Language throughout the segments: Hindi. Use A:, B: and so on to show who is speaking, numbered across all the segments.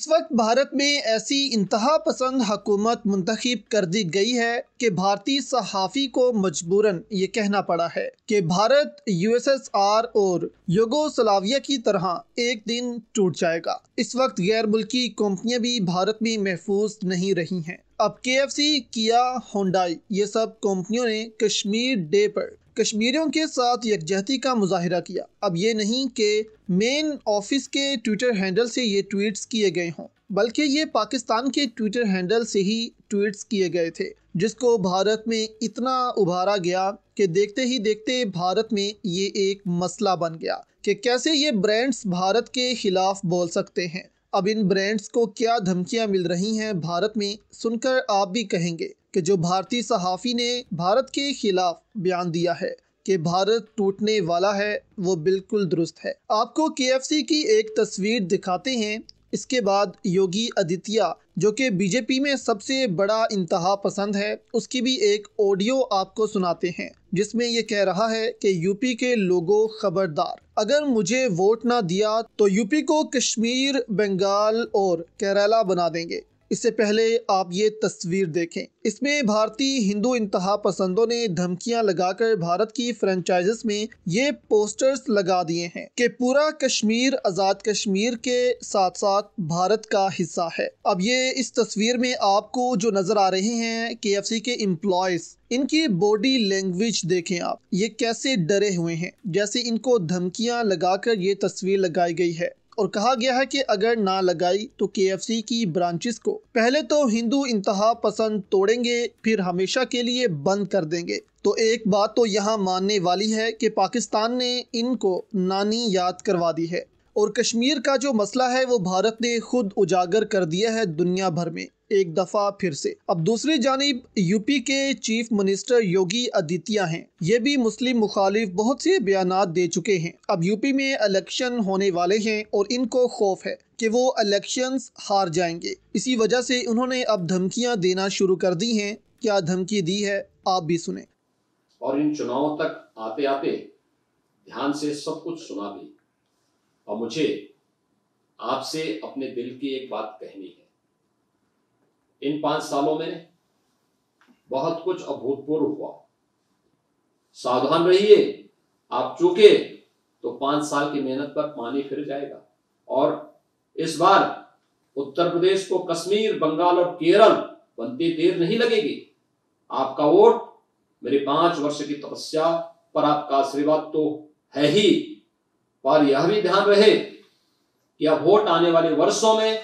A: इस वक्त भारत में ऐसी इंतहा पसंद हकूमत मुंतखब कर दी गई है कि भारतीय सहाफ़ी को मजबूरन ये कहना पड़ा है कि भारत यूएसएसआर और योगोसलाविया की तरह एक दिन टूट जाएगा इस वक्त गैर मुल्की कंपनियां भी भारत में महफूज नहीं रही हैं अब के एफ सी किया होंडाई ये सब कंपनियों ने कश्मीर डे पर कश्मीरियों के साथ यकजहती का मुजाहरा किया अब ये नहीं कि मेन ऑफिस के ट्विटर हैंडल से ये ट्वीट्स किए गए हों बल्कि ये पाकिस्तान के ट्विटर हैंडल से ही ट्वीट्स किए गए थे जिसको भारत में इतना उभारा गया कि देखते ही देखते भारत में ये एक मसला बन गया कि कैसे ये ब्रांड्स भारत के खिलाफ बोल सकते हैं अब इन ब्रांड्स को क्या धमकियां मिल रही हैं भारत में सुनकर आप भी कहेंगे कि जो भारतीय सहाफ़ी ने भारत के खिलाफ बयान दिया है कि भारत टूटने वाला है वो बिल्कुल दुरुस्त है आपको के की एक तस्वीर दिखाते हैं इसके बाद योगी आदित्य जो कि बीजेपी में सबसे बड़ा इंतहा पसंद है उसकी भी एक ऑडियो आपको सुनाते हैं जिसमें ये कह रहा है कि यूपी के लोगों खबरदार अगर मुझे वोट ना दिया तो यूपी को कश्मीर बंगाल और केरला बना देंगे इससे पहले आप ये तस्वीर देखें इसमें भारतीय हिंदू इंतहा पसंदों ने धमकियां लगाकर भारत की फ्रेंचाइजेस में ये पोस्टर्स लगा दिए हैं कि पूरा कश्मीर आजाद कश्मीर के साथ साथ भारत का हिस्सा है अब ये इस तस्वीर में आपको जो नजर आ रहे हैं के एफ सी के एम्प्लॉयज इनकी बॉडी लैंग्वेज देखें आप ये कैसे डरे हुए हैं जैसे इनको धमकियां लगाकर ये तस्वीर लगाई गई है और कहा गया है कि अगर ना लगाई तो के की ब्रांचेस को पहले तो हिंदू इंतहा पसंद तोड़ेंगे फिर हमेशा के लिए बंद कर देंगे तो एक बात तो यहाँ मानने वाली है कि पाकिस्तान ने इनको नानी याद करवा दी है और कश्मीर का जो मसला है वो भारत ने खुद उजागर कर दिया है दुनिया भर में एक दफ़ा फिर से अब दूसरी जानब यूपी के चीफ मिनिस्टर योगी आदित्य हैं ये भी मुस्लिम मुखालिफ बहुत से बयान दे चुके हैं अब यूपी में इलेक्शन होने वाले हैं और इनको खौफ है कि वो इलेक्शंस हार जाएंगे इसी वजह से उन्होंने अब धमकियां देना शुरू कर दी हैं क्या धमकी दी है आप भी सुने
B: और इन चुनावों तक आते आते ध्यान से सब कुछ सुना भी और मुझे आपसे अपने दिल की एक बात कहनी है इन पांच सालों में बहुत कुछ अभूतपूर्व हुआ सावधान रहिए आप चूके तो पांच साल की मेहनत पर पानी फिर जाएगा और इस बार उत्तर प्रदेश को कश्मीर बंगाल और केरल बनती देर नहीं लगेगी आपका वोट मेरे पांच वर्ष की तपस्या पर आपका आशीर्वाद तो है ही और यह भी ध्यान रहे कि अब वोट आने वाले वर्षों में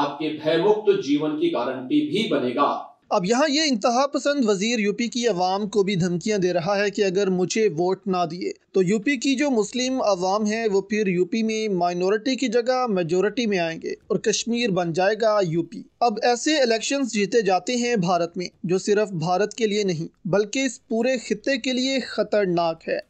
B: आपके भयमुक्त जीवन की गारंटी भी बनेगा
A: अब यहाँ ये इंतहा पसंद वजीर यूपी की आवाम को भी धमकियाँ दे रहा है कि अगर मुझे वोट ना दिए तो यूपी की जो मुस्लिम आवाम है वो फिर यूपी में माइनॉरिटी की जगह मेजोरिटी में आएंगे और कश्मीर बन जाएगा यूपी अब ऐसे इलेक्शंस जीते जाते हैं भारत में जो सिर्फ भारत के लिए नहीं बल्कि इस पूरे खत्े के लिए खतरनाक है